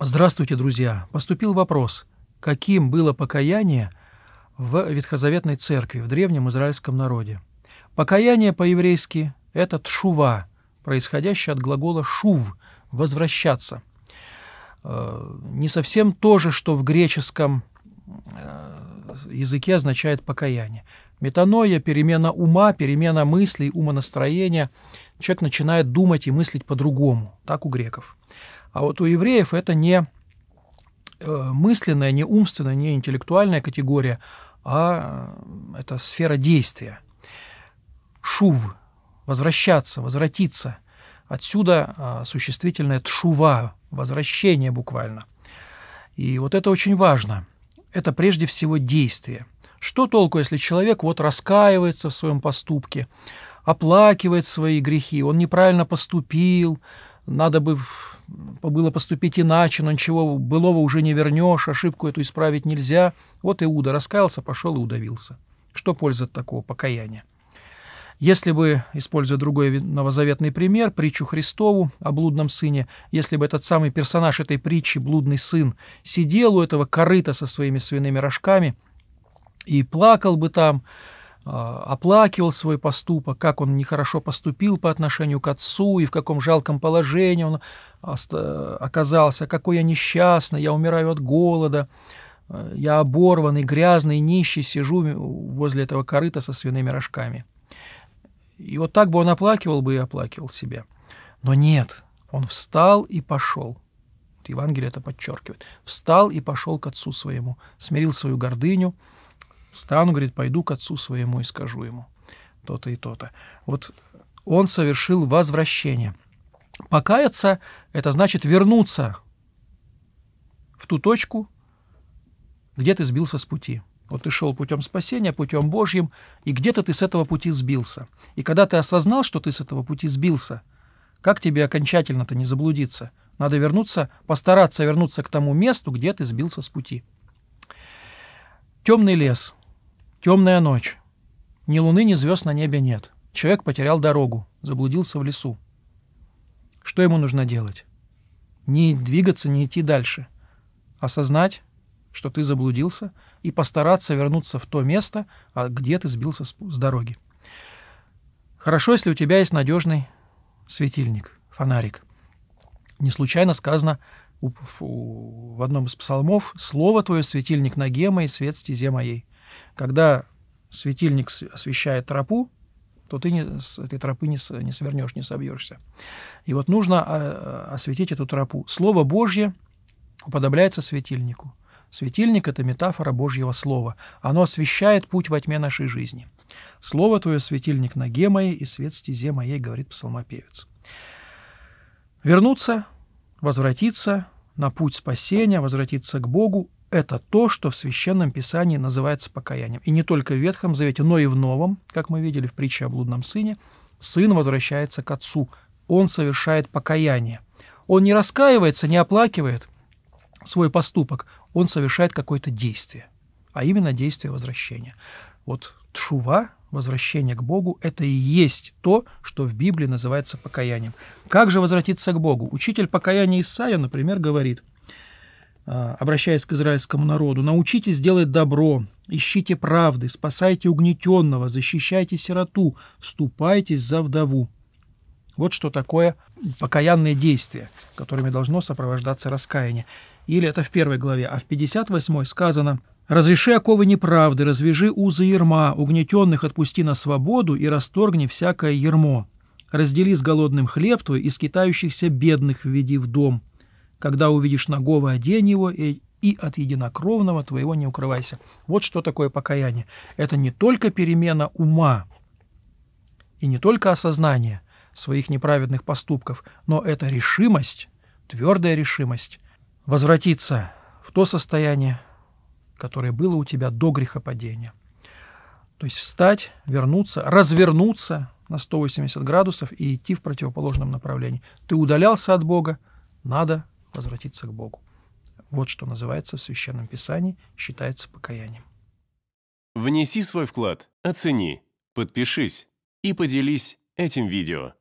Здравствуйте, друзья! Поступил вопрос, каким было покаяние в Ветхозаветной церкви, в древнем израильском народе? Покаяние по-еврейски – это тшува, происходящее от глагола «шув» – «возвращаться». Э, не совсем то же, что в греческом э, языке означает покаяние. Метаноя – перемена ума, перемена мыслей, умонастроения. Человек начинает думать и мыслить по-другому. Так у греков. А вот у евреев это не э, мысленная, не умственная, не интеллектуальная категория, а э, это сфера действия. Шув – возвращаться, возвратиться. Отсюда э, существительное тшува – возвращение буквально. И вот это очень важно. Это прежде всего действие. Что толку, если человек вот раскаивается в своем поступке, оплакивает свои грехи, он неправильно поступил, надо бы было поступить иначе, но ничего былого уже не вернешь, ошибку эту исправить нельзя. Вот Иуда раскаялся, пошел и удавился. Что польза от такого покаяния? Если бы, используя другой новозаветный пример, притчу Христову о блудном сыне, если бы этот самый персонаж этой притчи, блудный сын, сидел у этого корыта со своими свиными рожками и плакал бы там, а, оплакивал свой поступок, как он нехорошо поступил по отношению к отцу и в каком жалком положении он а, оказался, какой я несчастный, я умираю от голода, а, я оборванный, грязный, нищий, сижу возле этого корыта со свиными рожками. И вот так бы он оплакивал бы и оплакивал себя. Но нет, он встал и пошел. Евангелие это подчеркивает. Встал и пошел к отцу своему, смирил свою гордыню, Встану, говорит, пойду к отцу своему и скажу ему то-то и то-то. Вот он совершил возвращение. Покаяться – это значит вернуться в ту точку, где ты сбился с пути. Вот ты шел путем спасения, путем Божьим, и где-то ты с этого пути сбился. И когда ты осознал, что ты с этого пути сбился, как тебе окончательно-то не заблудиться? Надо вернуться, постараться вернуться к тому месту, где ты сбился с пути. Темный лес – Темная ночь. Ни луны, ни звезд на небе нет. Человек потерял дорогу, заблудился в лесу. Что ему нужно делать? Не двигаться, не идти дальше. Осознать, что ты заблудился, и постараться вернуться в то место, а где ты сбился с дороги. Хорошо, если у тебя есть надежный светильник, фонарик. Не случайно сказано у, в одном из псалмов «Слово твое, светильник на ноге и свет стезе моей». Когда светильник освещает тропу, то ты не, с этой тропы не, не свернешь, не собьешься. И вот нужно а, а, осветить эту тропу. Слово Божье уподобляется светильнику. Светильник – это метафора Божьего Слова. Оно освещает путь во тьме нашей жизни. «Слово Твое – светильник на моей и свет стезе моей», – говорит псалмопевец. Вернуться возвратиться на путь спасения, возвратиться к Богу, это то, что в Священном Писании называется покаянием. И не только в Ветхом Завете, но и в Новом, как мы видели в притче о блудном сыне, сын возвращается к отцу, он совершает покаяние. Он не раскаивается, не оплакивает свой поступок, он совершает какое-то действие, а именно действие возвращения. Вот тшува возвращение к Богу – это и есть то, что в Библии называется покаянием. Как же возвратиться к Богу? Учитель покаяния Исаия, например, говорит, а, обращаясь к израильскому народу, «Научитесь делать добро, ищите правды, спасайте угнетенного, защищайте сироту, вступайтесь за вдову». Вот что такое покаянные действия, которыми должно сопровождаться раскаяние. Или это в первой главе, а в 58 сказано – Разреши оковы неправды, развяжи узы ерма, угнетенных отпусти на свободу и расторгни всякое ермо. Раздели с голодным хлеб твой и скитающихся бедных введи в дом. Когда увидишь нагого, одень его и, и от единокровного твоего не укрывайся. Вот что такое покаяние. Это не только перемена ума и не только осознание своих неправедных поступков, но это решимость, твердая решимость возвратиться в то состояние, которое было у тебя до грехопадения. То есть встать, вернуться, развернуться на 180 градусов и идти в противоположном направлении. Ты удалялся от Бога, надо возвратиться к Богу. Вот что называется в Священном Писании, считается покаянием. Внеси свой вклад, оцени, подпишись и поделись этим видео.